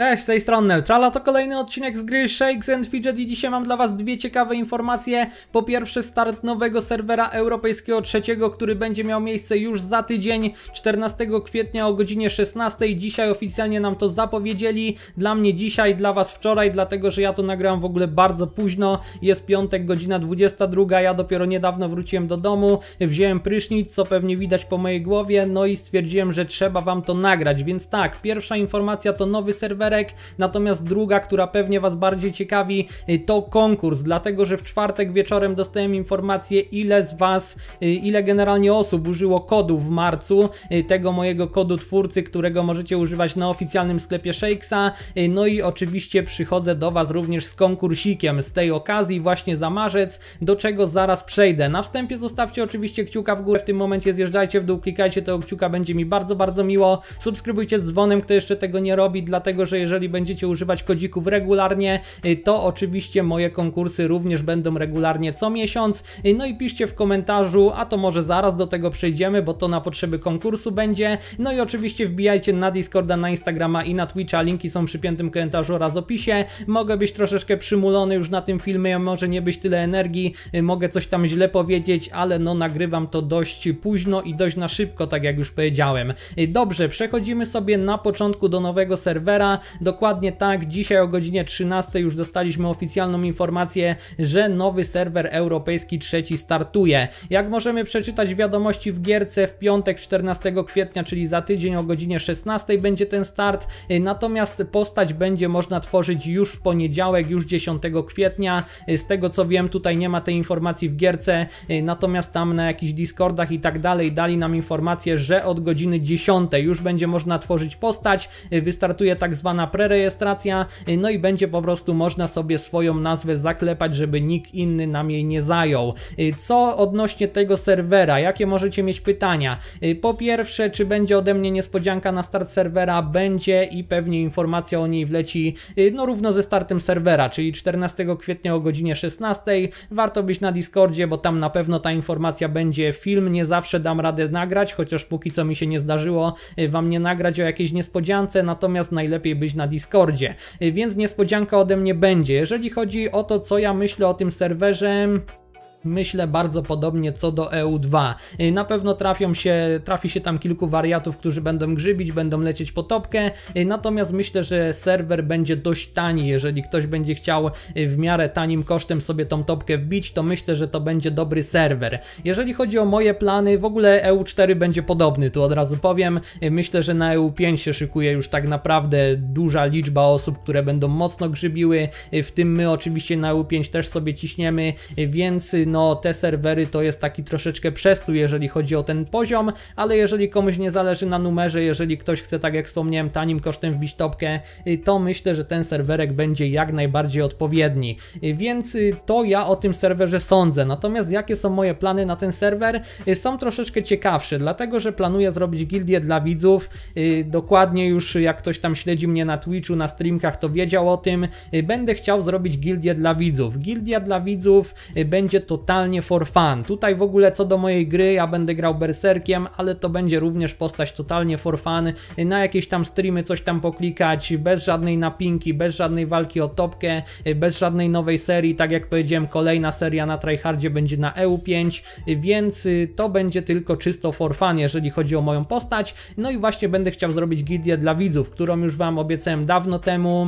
Cześć, z tej strony Neutrala, to kolejny odcinek z gry Shakes and Fidget i dzisiaj mam dla Was dwie ciekawe informacje. Po pierwsze start nowego serwera europejskiego trzeciego, który będzie miał miejsce już za tydzień, 14 kwietnia o godzinie 16. Dzisiaj oficjalnie nam to zapowiedzieli, dla mnie dzisiaj, dla Was wczoraj, dlatego że ja to nagrałem w ogóle bardzo późno. Jest piątek, godzina 22, ja dopiero niedawno wróciłem do domu, wziąłem prysznic, co pewnie widać po mojej głowie, no i stwierdziłem, że trzeba Wam to nagrać. Więc tak, pierwsza informacja to nowy serwer Natomiast druga, która pewnie Was bardziej ciekawi, y, to konkurs, dlatego że w czwartek wieczorem dostałem informację, ile z Was, y, ile generalnie osób użyło kodu w marcu, y, tego mojego kodu twórcy, którego możecie używać na oficjalnym sklepie Shakesa. No i oczywiście przychodzę do Was również z konkursikiem z tej okazji, właśnie za marzec, do czego zaraz przejdę. Na wstępie zostawcie oczywiście kciuka w górę, w tym momencie zjeżdżajcie w dół, klikajcie tego kciuka, będzie mi bardzo, bardzo miło. Subskrybujcie z dzwonem, kto jeszcze tego nie robi, dlatego że jeżeli będziecie używać kodzików regularnie, y, to oczywiście moje konkursy również będą regularnie co miesiąc. Y, no i piszcie w komentarzu, a to może zaraz do tego przejdziemy, bo to na potrzeby konkursu będzie. No i oczywiście wbijajcie na Discorda, na Instagrama i na Twitcha, linki są przy piętym komentarzu oraz opisie. Mogę być troszeczkę przymulony już na tym filmie, może nie być tyle energii, y, mogę coś tam źle powiedzieć, ale no nagrywam to dość późno i dość na szybko, tak jak już powiedziałem. Dobrze, przechodzimy sobie na początku do nowego serwera. Dokładnie tak, dzisiaj o godzinie 13 już dostaliśmy oficjalną informację, że nowy serwer europejski trzeci startuje. Jak możemy przeczytać wiadomości w gierce w piątek 14 kwietnia, czyli za tydzień o godzinie 16 będzie ten start, natomiast postać będzie można tworzyć już w poniedziałek, już 10 kwietnia. Z tego co wiem, tutaj nie ma tej informacji w gierce, natomiast tam na jakichś Discordach i tak dalej dali nam informację, że od godziny 10 już będzie można tworzyć postać. Wystartuje tak zwana wpisana prerejestracja, y, no i będzie po prostu można sobie swoją nazwę zaklepać, żeby nikt inny nam jej nie zajął. Y, co odnośnie tego serwera? Jakie możecie mieć pytania? Y, po pierwsze, czy będzie ode mnie niespodzianka na start serwera? Będzie i pewnie informacja o niej wleci no równo ze startem serwera, czyli 14 kwietnia o godzinie 16. Warto być na Discordzie, bo tam na pewno ta informacja będzie. Film nie zawsze dam radę nagrać, chociaż póki co mi się nie zdarzyło Wam nie nagrać o jakiejś niespodziance, natomiast najlepiej być na Discordzie, więc niespodzianka ode mnie będzie. Jeżeli chodzi o to, co ja myślę o tym serwerze, myślę bardzo podobnie co do EU2. Y, na pewno trafią się, trafi się tam kilku wariatów, którzy będą grzybić, będą lecieć po topkę, y, natomiast myślę, że serwer będzie dość tani, jeżeli ktoś będzie chciał y, w miarę tanim kosztem sobie tą topkę wbić, to myślę, że to będzie dobry serwer. Jeżeli chodzi o moje plany, w ogóle EU4 będzie podobny, tu od razu powiem, myślę, że na EU5 się szykuje już tak naprawdę duża liczba osób, które będą mocno grzybiły, w tym my oczywiście na EU5 też sobie ciśniemy, więc no no te serwery to jest taki troszeczkę przestój, jeżeli chodzi o ten poziom, ale jeżeli komuś nie zależy na numerze, jeżeli ktoś chce, tak jak wspomniałem, tanim kosztem wbić topkę, y, to myślę, że ten serwerek będzie jak najbardziej odpowiedni. Y, więc y, to ja o tym serwerze sądzę. Natomiast jakie są moje plany na ten serwer? Są troszeczkę ciekawsze, dlatego że planuję zrobić gildię dla widzów. Dokładnie już jak ktoś tam śledzi mnie na Twitchu, na streamkach, to wiedział o tym. Będę chciał zrobić gildię dla widzów. Gildia dla widzów będzie to totalnie for fun. Tutaj w ogóle co do mojej gry, ja będę grał berserkiem, ale to będzie również postać totalnie for fun. Na jakieś tam streamy coś tam poklikać, bez żadnej napinki, bez żadnej walki o topkę, bez żadnej nowej serii. Tak jak powiedziałem, kolejna seria na tryhardzie będzie na EU5, więc y, to będzie tylko czysto for fun, jeżeli chodzi o moją postać. No i właśnie będę chciał zrobić gildię dla widzów, którą już Wam obiecałem dawno temu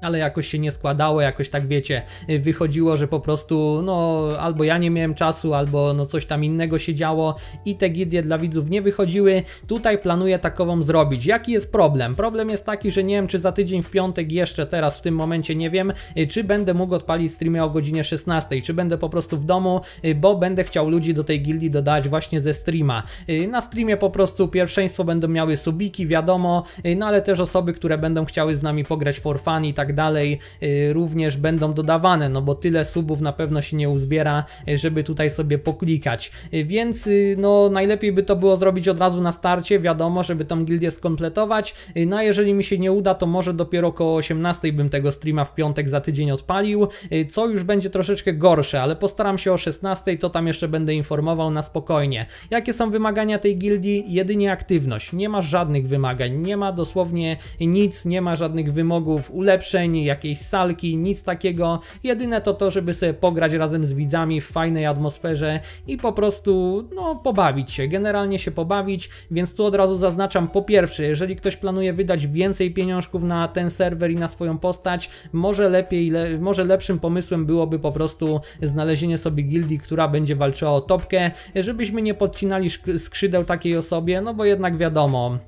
ale jakoś się nie składało, jakoś tak wiecie, y, wychodziło, że po prostu no albo ja nie miałem czasu, albo no coś tam innego się działo i te gildie dla widzów nie wychodziły. Tutaj planuję takową zrobić. Jaki jest problem? Problem jest taki, że nie wiem czy za tydzień w piątek jeszcze teraz w tym momencie nie wiem, y, czy będę mógł odpalić streamy o godzinie 16, czy będę po prostu w domu, y, bo będę chciał ludzi do tej gildii dodać właśnie ze streama. Na streamie po prostu pierwszeństwo będą miały subiki, wiadomo, no ale też osoby, które będą chciały z nami pograć for fun i tak tak dalej y, również będą dodawane, no bo tyle subów na pewno się nie uzbiera, y, żeby tutaj sobie poklikać. Y, więc no najlepiej by to było zrobić od razu na starcie, wiadomo, żeby tą gildię skompletować. No a jeżeli mi się nie uda, to może dopiero około 18 bym tego streama w piątek za tydzień odpalił, co już będzie troszeczkę gorsze, ale postaram się o 16, to tam jeszcze będę informował na spokojnie. Jakie są wymagania tej gildii? Jedynie aktywność. Nie ma żadnych wymagań, nie ma dosłownie nic, nie ma żadnych wymogów, ulepszeń, jakiejś salki, nic takiego. Jedyne to to, żeby sobie pograć razem z widzami w fajnej atmosferze i po prostu, no, pobawić się, generalnie się pobawić, więc tu od razu zaznaczam, po pierwsze, jeżeli ktoś planuje wydać więcej pieniążków na ten serwer i na swoją postać, może lepiej, le, może lepszym pomysłem byłoby po prostu znalezienie sobie gildii, która będzie walczyła o topkę, żebyśmy nie podcinali skrzydeł takiej osobie, no bo jednak wiadomo,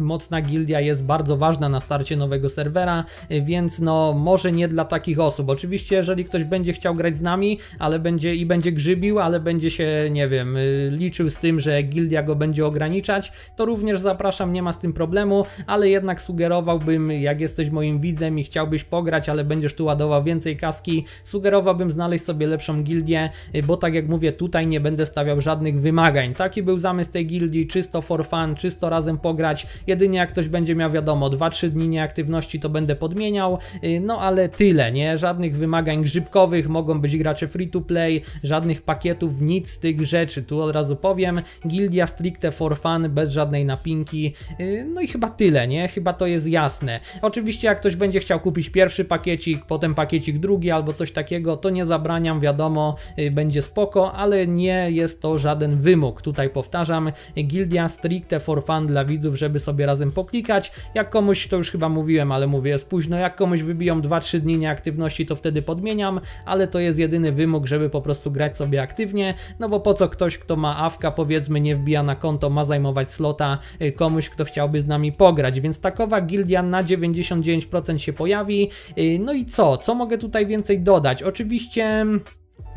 mocna gildia jest bardzo ważna na starcie nowego serwera, więc no może nie dla takich osób. Oczywiście jeżeli ktoś będzie chciał grać z nami, ale będzie i będzie grzybił, ale będzie się, nie wiem, liczył z tym, że gildia go będzie ograniczać, to również zapraszam, nie ma z tym problemu, ale jednak sugerowałbym, jak jesteś moim widzem i chciałbyś pograć, ale będziesz tu ładował więcej kaski, sugerowałbym znaleźć sobie lepszą gildię, bo tak jak mówię, tutaj nie będę stawiał żadnych wymagań. Taki był zamysł tej gildii, czysto for fun, czysto razem pograć. Jedynie jak ktoś będzie miał, wiadomo, 2-3 dni nieaktywności, to będę podmieniał. Y, no ale tyle, nie? Żadnych wymagań grzybkowych, mogą być gracze free to play, żadnych pakietów, nic z tych rzeczy. Tu od razu powiem, gildia stricte for fun, bez żadnej napinki. Y, no i chyba tyle, nie? Chyba to jest jasne. Oczywiście jak ktoś będzie chciał kupić pierwszy pakiecik, potem pakiecik drugi albo coś takiego, to nie zabraniam, wiadomo, y, będzie spoko, ale nie jest to żaden wymóg. Tutaj powtarzam, gildia stricte for fun dla widzów, żeby sobie sobie razem poklikać. Jak komuś, to już chyba mówiłem, ale mówię, jest późno, jak komuś wybiją 2-3 dni nieaktywności, to wtedy podmieniam, ale to jest jedyny wymóg, żeby po prostu grać sobie aktywnie, no bo po co ktoś, kto ma awka, powiedzmy, nie wbija na konto, ma zajmować slota y, komuś, kto chciałby z nami pograć, więc takowa gildia na 99% się pojawi. Y, no i co? Co mogę tutaj więcej dodać? Oczywiście...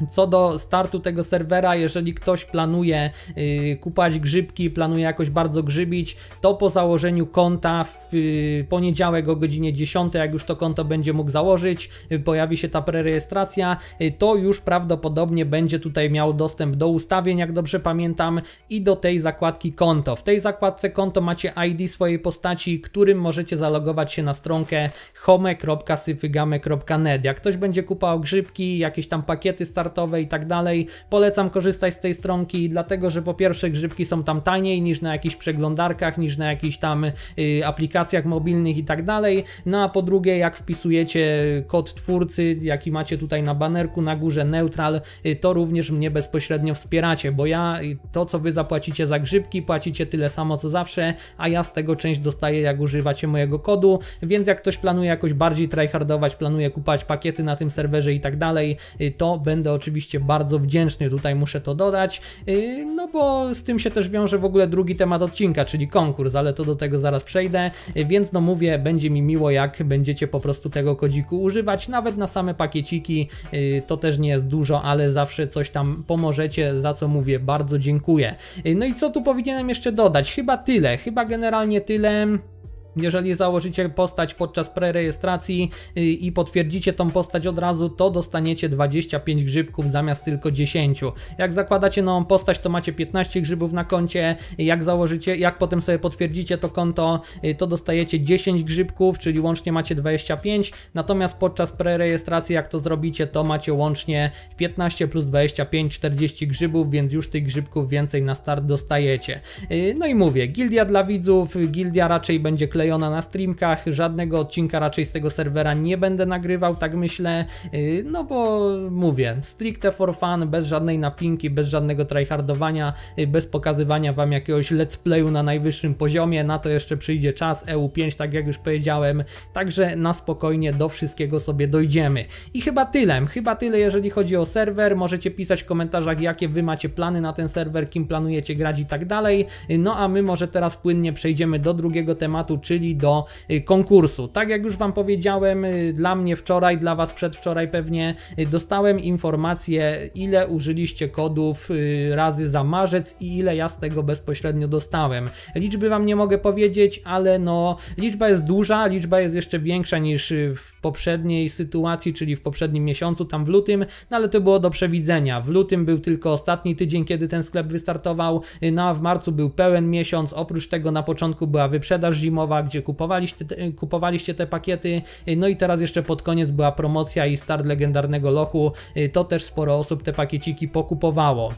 Co do startu tego serwera, jeżeli ktoś planuje yy, kupać grzybki, planuje jakoś bardzo grzybić, to po założeniu konta w yy, poniedziałek o godzinie 10, jak już to konto będzie mógł założyć, yy, pojawi się ta prerejestracja, y, to już prawdopodobnie będzie tutaj miał dostęp do ustawień, jak dobrze pamiętam, i do tej zakładki konto. W tej zakładce konto macie ID swojej postaci, którym możecie zalogować się na stronkę home.syfygame.net. Jak ktoś będzie kupował grzybki, jakieś tam pakiety startowe, startowe i tak dalej. Polecam korzystać z tej stronki, dlatego że po pierwsze grzybki są tam taniej niż na jakichś przeglądarkach, niż na jakichś tam y, aplikacjach mobilnych i tak dalej. No a po drugie, jak wpisujecie kod twórcy, jaki macie tutaj na banerku na górze neutral, y, to również mnie bezpośrednio wspieracie, bo ja y, to co wy zapłacicie za grzybki, płacicie tyle samo co zawsze, a ja z tego część dostaję jak używacie mojego kodu, więc jak ktoś planuje jakoś bardziej tryhardować, planuje kupować pakiety na tym serwerze i tak dalej, y, to będę oczywiście bardzo wdzięczny, tutaj muszę to dodać, yy, no bo z tym się też wiąże w ogóle drugi temat odcinka, czyli konkurs, ale to do tego zaraz przejdę, yy, więc no mówię, będzie mi miło jak będziecie po prostu tego kodziku używać, nawet na same pakieciki, yy, to też nie jest dużo, ale zawsze coś tam pomożecie, za co mówię, bardzo dziękuję. No i co tu powinienem jeszcze dodać? Chyba tyle, chyba generalnie tyle. Jeżeli założycie postać podczas prerejestracji y, i potwierdzicie tą postać od razu, to dostaniecie 25 grzybków zamiast tylko 10. Jak zakładacie nową postać, to macie 15 grzybów na koncie. Jak założycie, jak potem sobie potwierdzicie to konto, y, to dostajecie 10 grzybków, czyli łącznie macie 25. Natomiast podczas prerejestracji, jak to zrobicie, to macie łącznie 15 plus 25, 40 grzybów, więc już tych grzybków więcej na start dostajecie. Y, no i mówię, gildia dla widzów, gildia raczej będzie klejona klejona na streamkach, żadnego odcinka raczej z tego serwera nie będę nagrywał, tak myślę, y, no bo mówię, stricte for fun, bez żadnej napinki, bez żadnego tryhardowania, y, bez pokazywania Wam jakiegoś let's playu na najwyższym poziomie, na to jeszcze przyjdzie czas, EU5, tak jak już powiedziałem, także na spokojnie do wszystkiego sobie dojdziemy. I chyba tyle, chyba tyle jeżeli chodzi o serwer, możecie pisać w komentarzach jakie Wy macie plany na ten serwer, kim planujecie grać i tak dalej, no a my może teraz płynnie przejdziemy do drugiego tematu, czyli dołączyli do y, konkursu. Tak jak już Wam powiedziałem, y, dla mnie wczoraj, dla Was przedwczoraj pewnie y, dostałem informację, ile użyliście kodów razy za marzec i ile ja z tego bezpośrednio dostałem. Liczby Wam nie mogę powiedzieć, ale no, liczba jest duża, liczba jest jeszcze większa niż w poprzedniej sytuacji, czyli w poprzednim miesiącu, tam w lutym, no ale to było do przewidzenia. W lutym był tylko ostatni tydzień, kiedy ten sklep wystartował, no a w marcu był pełen miesiąc, oprócz tego na początku była wyprzedaż zimowa, gdzie kupowaliście te, kupowaliście te pakiety. No i teraz jeszcze pod koniec była promocja i start legendarnego lochu. Y, to też sporo osób te pakieciki pokupowało.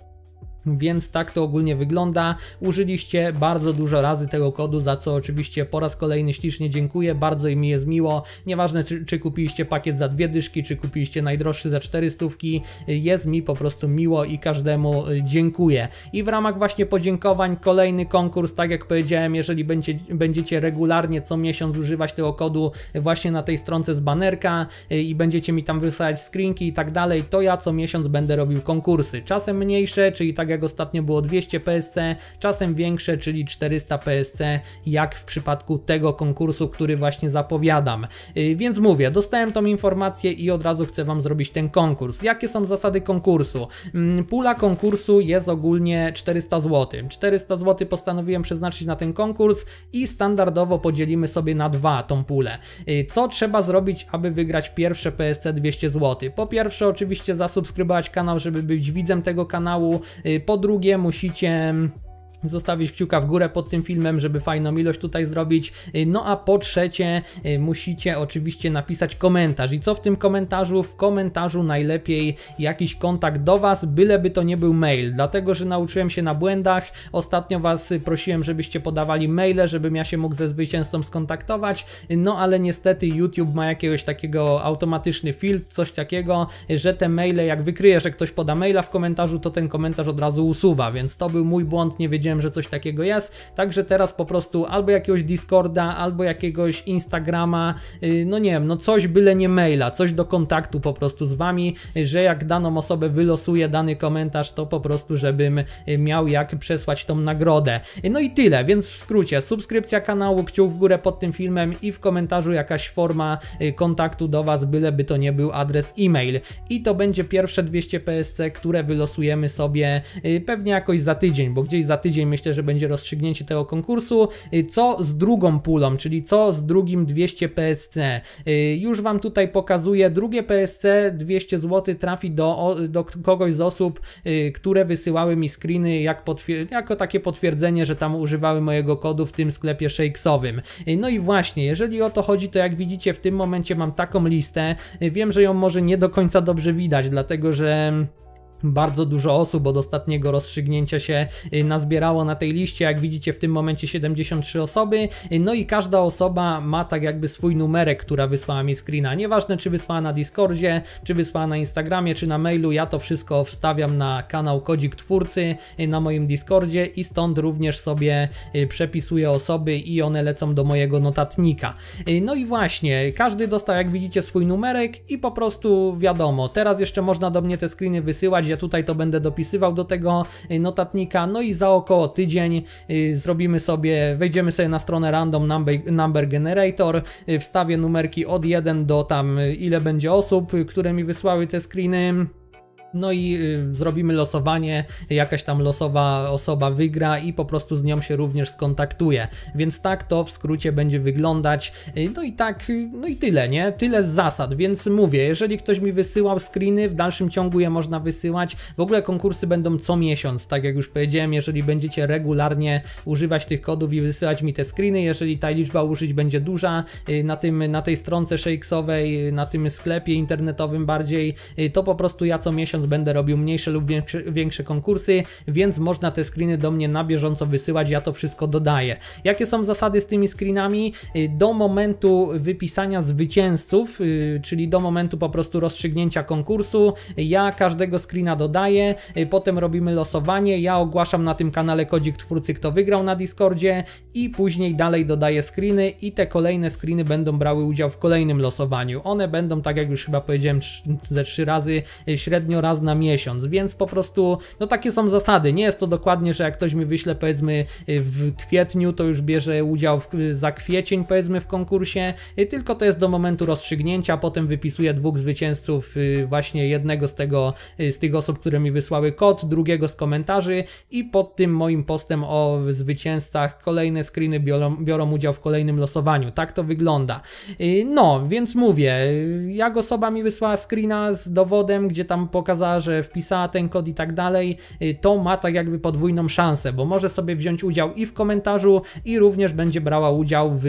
Więc tak to ogólnie wygląda. Użyliście bardzo dużo razy tego kodu, za co oczywiście po raz kolejny ślicznie dziękuję. Bardzo mi jest miło. Nieważne czy, czy kupiliście pakiet za dwie dyszki, czy kupiliście najdroższy za cztery stówki. Jest mi po prostu miło i każdemu y, dziękuję. I w ramach właśnie podziękowań kolejny konkurs, tak jak powiedziałem, jeżeli będzie, będziecie regularnie co miesiąc używać tego kodu właśnie na tej stronce z banerka y, i będziecie mi tam wysyłać screenki i tak dalej, to ja co miesiąc będę robił konkursy. Czasem mniejsze, czyli tak jak jak ostatnio było 200 PSC, czasem większe, czyli 400 PSC, jak w przypadku tego konkursu, który właśnie zapowiadam. Y, więc mówię, dostałem tą informację i od razu chcę Wam zrobić ten konkurs. Jakie są zasady konkursu? Mm, pula konkursu jest ogólnie 400 zł. 400 zł postanowiłem przeznaczyć na ten konkurs i standardowo podzielimy sobie na dwa tą pulę. Y, co trzeba zrobić, aby wygrać pierwsze PSC 200 zł? Po pierwsze oczywiście zasubskrybować kanał, żeby być widzem tego kanału. Y, po drugie, musicie zostawić kciuka w górę pod tym filmem, żeby fajną ilość tutaj zrobić. Y, no a po trzecie y, musicie oczywiście napisać komentarz. I co w tym komentarzu? W komentarzu najlepiej jakiś kontakt do Was, byleby to nie był mail, dlatego że nauczyłem się na błędach. Ostatnio Was prosiłem, żebyście podawali maile, żebym ja się mógł ze zwycięzcą skontaktować, y, no ale niestety YouTube ma jakiegoś takiego automatyczny filtr, coś takiego, że te maile, jak wykryje, że ktoś poda maila w komentarzu, to ten komentarz od razu usuwa, więc to był mój błąd, nie wiedziałem że coś takiego jest. Także teraz po prostu albo jakiegoś Discorda, albo jakiegoś Instagrama, y, no nie wiem, no coś byle nie maila, coś do kontaktu po prostu z Wami, że jak daną osobę wylosuję dany komentarz, to po prostu, żebym y, miał jak przesłać tą nagrodę. Y, no i tyle, więc w skrócie, subskrypcja kanału, kciuk w górę pod tym filmem i w komentarzu jakaś forma kontaktu do Was, byleby to nie był adres e-mail. I to będzie pierwsze 200 PSC, które wylosujemy sobie pewnie jakoś za tydzień, bo gdzieś za tydzień tydzień myślę, że będzie rozstrzygnięcie tego konkursu. Y, co z drugą pulą, czyli co z drugim 200 PSC? Y, już Wam tutaj pokazuję, drugie PSC 200 zł trafi do, do kogoś z osób, y, które wysyłały mi screeny jak jako takie potwierdzenie, że tam używały mojego kodu w tym sklepie shakesowym. No i właśnie, jeżeli o to chodzi, to jak widzicie w tym momencie mam taką listę. Wiem, że ją może nie do końca dobrze widać, dlatego że bardzo dużo osób od ostatniego rozstrzygnięcia się y, nazbierało na tej liście. Jak widzicie, w tym momencie 73 osoby. No i każda osoba ma tak jakby swój numerek, która wysłała mi screena. Nieważne, czy wysłała na Discordzie, czy wysłała na Instagramie, czy na mailu. Ja to wszystko wstawiam na kanał Kodzik Twórcy y, na moim Discordzie i stąd również sobie y, przepisuję osoby i one lecą do mojego notatnika. No i właśnie, każdy dostał, jak widzicie, swój numerek i po prostu wiadomo. Teraz jeszcze można do mnie te screeny wysyłać. Ja ja tutaj to będę dopisywał do tego y, notatnika, no i za około tydzień y, zrobimy sobie, wejdziemy sobie na stronę random number, number generator, y, wstawię numerki od 1 do tam ile będzie osób, które mi wysłały te screeny no i y, zrobimy losowanie, jakaś tam losowa osoba wygra i po prostu z nią się również skontaktuje. Więc tak to w skrócie będzie wyglądać. Y, no i tak, y, no i tyle, nie? Tyle z zasad, więc mówię, jeżeli ktoś mi wysyłał screeny, w dalszym ciągu je można wysyłać. W ogóle konkursy będą co miesiąc, tak jak już powiedziałem, jeżeli będziecie regularnie używać tych kodów i wysyłać mi te screeny, jeżeli ta liczba użyć będzie duża na, tym, na tej stronce shakesowej, na tym sklepie internetowym bardziej, to po prostu ja co miesiąc miesiąc będę robił mniejsze lub większe, większe konkursy, więc można te screeny do mnie na bieżąco wysyłać, ja to wszystko dodaję. Jakie są zasady z tymi screenami? Y, do momentu wypisania zwycięzców, y, czyli do momentu po prostu rozstrzygnięcia konkursu, ja każdego screena dodaję, y, potem robimy losowanie, ja ogłaszam na tym kanale kodzik twórcy, kto wygrał na Discordzie i później dalej dodaję screeny i te kolejne screeny będą brały udział w kolejnym losowaniu. One będą, tak jak już chyba powiedziałem ze trzy razy, średnio raz na miesiąc, więc po prostu no takie są zasady. Nie jest to dokładnie, że jak ktoś mi wyśle powiedzmy y, w kwietniu, to już bierze udział w, y, za kwiecień powiedzmy w konkursie, y, tylko to jest do momentu rozstrzygnięcia, potem wypisuję dwóch zwycięzców właśnie jednego z tego, z tych osób, które mi wysłały kod, drugiego z komentarzy i pod tym moim postem o zwycięzcach kolejne screeny biorą, biorą udział w kolejnym losowaniu. Tak to wygląda. No, więc mówię, jak osoba mi wysłała screena z dowodem, gdzie tam pokazała że wpisała ten kod i tak dalej, y, to ma tak jakby podwójną szansę, bo może sobie wziąć udział i w komentarzu, i również będzie brała udział w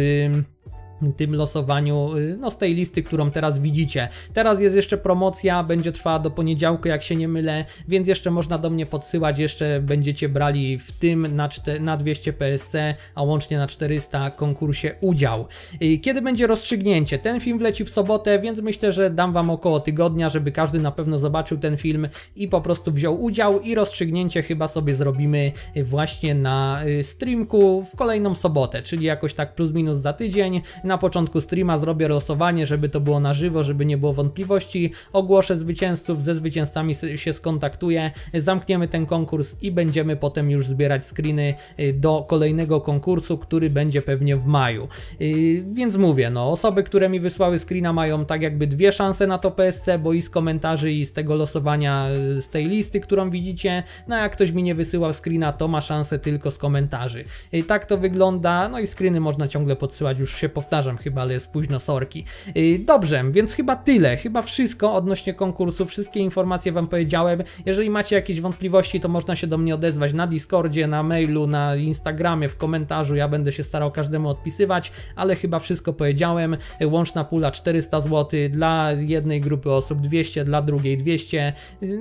tym losowaniu y, no, z tej listy, którą teraz widzicie. Teraz jest jeszcze promocja, będzie trwała do poniedziałku, jak się nie mylę, więc jeszcze można do mnie podsyłać, jeszcze będziecie brali w tym na, na 200 PSC, a łącznie na 400 konkursie udział. Y, kiedy będzie rozstrzygnięcie? Ten film leci w sobotę, więc myślę, że dam Wam około tygodnia, żeby każdy na pewno zobaczył ten film i po prostu wziął udział i rozstrzygnięcie chyba sobie zrobimy y, właśnie na streamku w kolejną sobotę, czyli jakoś tak plus minus za tydzień, na początku streama zrobię losowanie, żeby to było na żywo, żeby nie było wątpliwości. Ogłoszę zwycięzców, ze zwycięzcami się skontaktuję. Zamkniemy ten konkurs i będziemy potem już zbierać screeny y, do kolejnego konkursu, który będzie pewnie w maju. Y, więc mówię, no osoby, które mi wysłały screena mają tak jakby dwie szanse na to PSC, bo i z komentarzy i z tego losowania, y, z tej listy, którą widzicie, no jak ktoś mi nie wysyłał screena, to ma szansę tylko z komentarzy. Tak to wygląda, no i screeny można ciągle podsyłać, już się powtarzam powtarzam chyba, ale jest późno, sorki. Y, dobrze, więc chyba tyle, chyba wszystko odnośnie konkursu, wszystkie informacje Wam powiedziałem. Jeżeli macie jakieś wątpliwości, to można się do mnie odezwać na Discordzie, na mailu, na Instagramie, w komentarzu, ja będę się starał każdemu odpisywać, ale chyba wszystko powiedziałem. Łączna pula 400 zł dla jednej grupy osób 200, dla drugiej 200.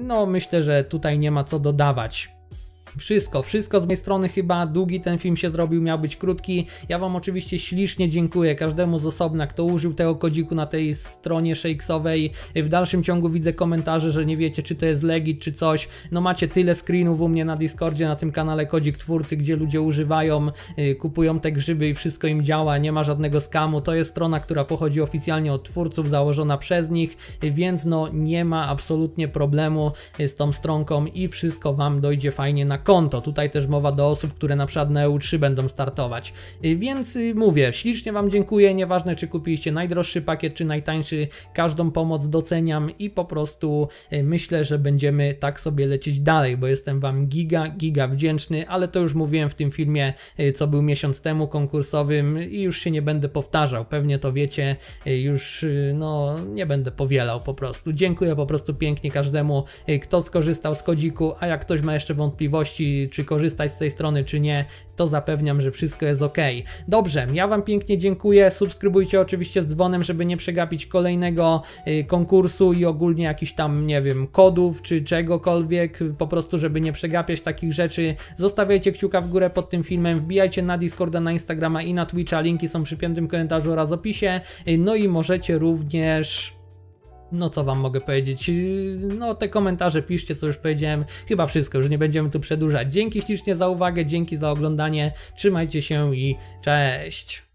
No myślę, że tutaj nie ma co dodawać. Wszystko, wszystko z mojej strony chyba. Długi ten film się zrobił, miał być krótki. Ja Wam oczywiście ślicznie dziękuję każdemu z osobna, kto użył tego kodziku na tej stronie shakesowej. W dalszym ciągu widzę komentarze, że nie wiecie, czy to jest legit, czy coś. No macie tyle screenów u mnie na Discordzie, na tym kanale Kodzik Twórcy, gdzie ludzie używają, y, kupują te grzyby i wszystko im działa, nie ma żadnego skamu. To jest strona, która pochodzi oficjalnie od twórców, założona przez nich, więc no nie ma absolutnie problemu z tą stronką i wszystko Wam dojdzie fajnie na konto. Tutaj też mowa do osób, które na przykład na EU3 będą startować. Y, więc y, mówię, ślicznie Wam dziękuję, nieważne czy kupiliście najdroższy pakiet, czy najtańszy, każdą pomoc doceniam i po prostu y, myślę, że będziemy tak sobie lecieć dalej, bo jestem Wam giga, giga wdzięczny, ale to już mówiłem w tym filmie, co był miesiąc temu konkursowym i już się nie będę powtarzał, pewnie to wiecie, już no nie będę powielał po prostu. Dziękuję po prostu pięknie każdemu, kto skorzystał z kodziku, a jak ktoś ma jeszcze wątpliwości, czy korzystać z tej strony, czy nie, to zapewniam, że wszystko jest ok. Dobrze, ja Wam pięknie dziękuję. Subskrybujcie oczywiście z dzwonem, żeby nie przegapić kolejnego y, konkursu i ogólnie jakichś tam, nie wiem, kodów czy czegokolwiek, po prostu, żeby nie przegapiać takich rzeczy. Zostawiajcie kciuka w górę pod tym filmem, wbijajcie na Discorda, na Instagrama i na Twitcha. Linki są przy piątym komentarzu oraz opisie. Y, no i możecie również no co wam mogę powiedzieć, no te komentarze piszcie, co już powiedziałem, chyba wszystko, już nie będziemy tu przedłużać. Dzięki ślicznie za uwagę, dzięki za oglądanie, trzymajcie się i cześć!